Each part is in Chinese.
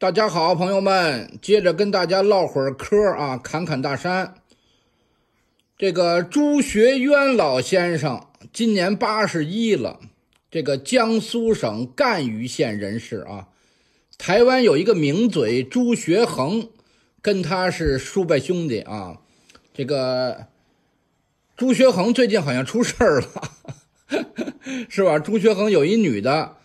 大家好，朋友们，接着跟大家唠会儿嗑啊，侃侃大山。这个朱学渊老先生今年八十一了，这个江苏省赣榆县人士啊。台湾有一个名嘴朱学恒，跟他是叔伯兄弟啊。这个朱学恒最近好像出事儿了，是吧？朱学恒有一女的。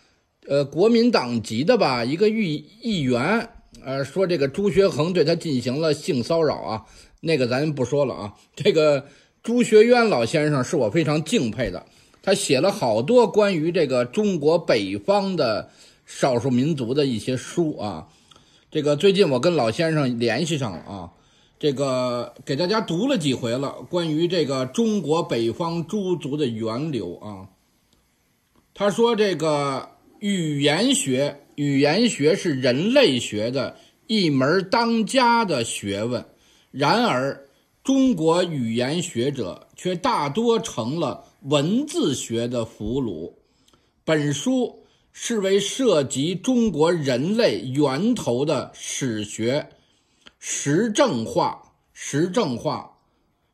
呃，国民党籍的吧，一个议议员，呃，说这个朱学恒对他进行了性骚扰啊，那个咱不说了啊。这个朱学渊老先生是我非常敬佩的，他写了好多关于这个中国北方的少数民族的一些书啊。这个最近我跟老先生联系上了啊，这个给大家读了几回了，关于这个中国北方诸族的源流啊。他说这个。语言学，语言学是人类学的一门当家的学问。然而，中国语言学者却大多成了文字学的俘虏。本书是为涉及中国人类源头的史学实证化，实证化，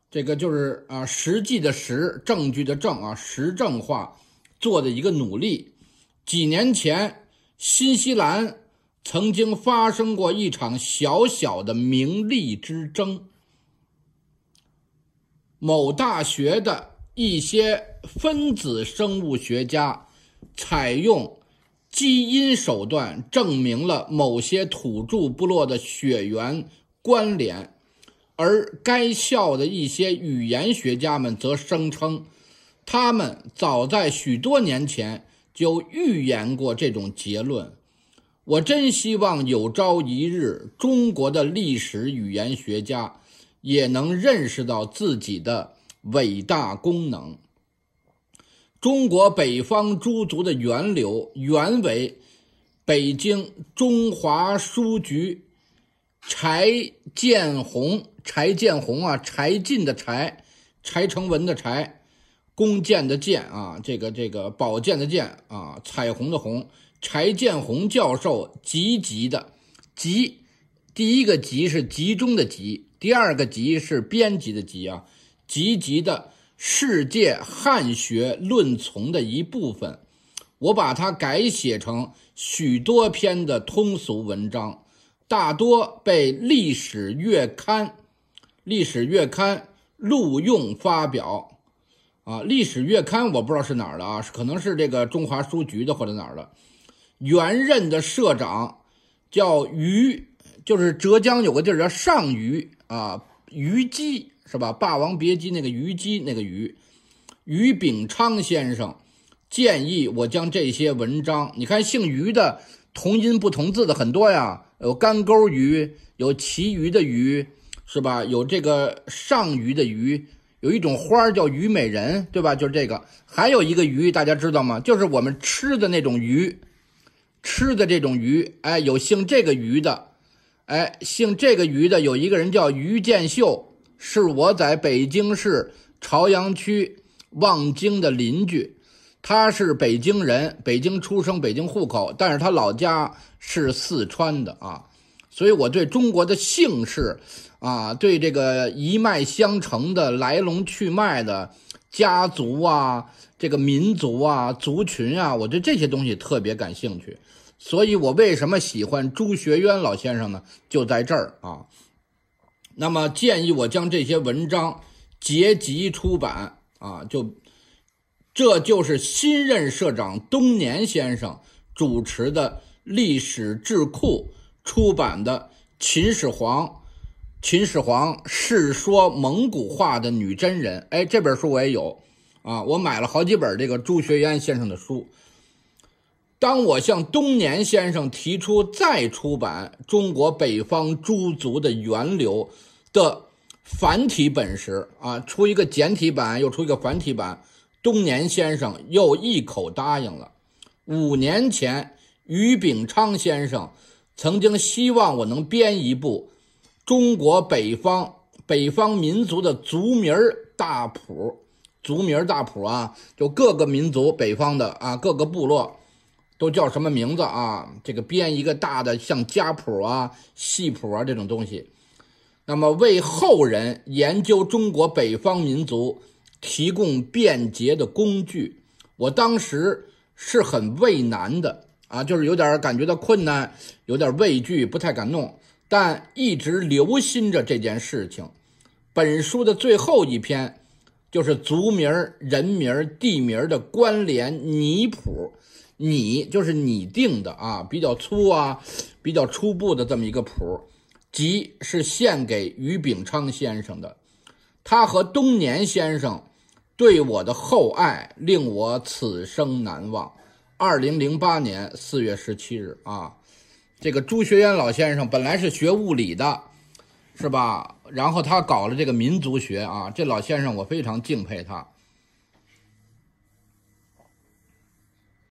这个就是啊，实际的实，证据的证啊，实证化做的一个努力。几年前，新西兰曾经发生过一场小小的名利之争。某大学的一些分子生物学家采用基因手段证明了某些土著部落的血缘关联，而该校的一些语言学家们则声称，他们早在许多年前。就预言过这种结论，我真希望有朝一日，中国的历史语言学家也能认识到自己的伟大功能。中国北方诸族的源流原为北京中华书局，柴建红，柴建红啊，柴进的柴，柴成文的柴。弓箭的箭啊，这个这个宝剑的剑啊，彩虹的虹，柴剑虹教授集集的集，第一个集是集中的集，第二个集是编辑的集啊，集集的世界汉学论丛的一部分，我把它改写成许多篇的通俗文章，大多被历史月刊、历史月刊录用发表。啊，历史月刊我不知道是哪儿的啊，可能是这个中华书局的或者哪儿的，原任的社长叫虞，就是浙江有个地儿叫上虞啊，虞姬是吧？《霸王别姬》那个虞姬那个虞，虞炳昌先生建议我将这些文章，你看姓虞的同音不同字的很多呀，有干沟鱼，有奇鱼的鱼是吧？有这个上虞的虞。有一种花叫虞美人，对吧？就是这个。还有一个鱼，大家知道吗？就是我们吃的那种鱼，吃的这种鱼。哎，有姓这个鱼的，哎，姓这个鱼的有一个人叫于建秀，是我在北京市朝阳区望京的邻居。他是北京人，北京出生，北京户口，但是他老家是四川的啊，所以我对中国的姓氏。啊，对这个一脉相承的来龙去脉的家族啊，这个民族啊，族群啊，我对这些东西特别感兴趣，所以我为什么喜欢朱学渊老先生呢？就在这儿啊。那么建议我将这些文章结集出版啊，就这就是新任社长东年先生主持的历史智库出版的《秦始皇》。秦始皇是说蒙古话的女真人，哎，这本书我也有啊，我买了好几本这个朱学渊先生的书。当我向东年先生提出再出版《中国北方诸族的源流》的繁体本时，啊，出一个简体版，又出一个繁体版，东年先生又一口答应了。五年前，于炳昌先生曾经希望我能编一部。中国北方北方民族的族名儿大谱，族名儿大谱啊，就各个民族北方的啊，各个部落都叫什么名字啊？这个编一个大的像家谱啊、系谱啊这种东西，那么为后人研究中国北方民族提供便捷的工具。我当时是很畏难的啊，就是有点感觉到困难，有点畏惧，不太敢弄。但一直留心着这件事情。本书的最后一篇，就是族名、人名、地名的关联泥谱，拟就是拟定的啊，比较粗啊，比较初步的这么一个谱，即是献给于秉昌先生的。他和东年先生对我的厚爱，令我此生难忘。二零零八年四月十七日啊。这个朱学渊老先生本来是学物理的，是吧？然后他搞了这个民族学啊，这老先生我非常敬佩他。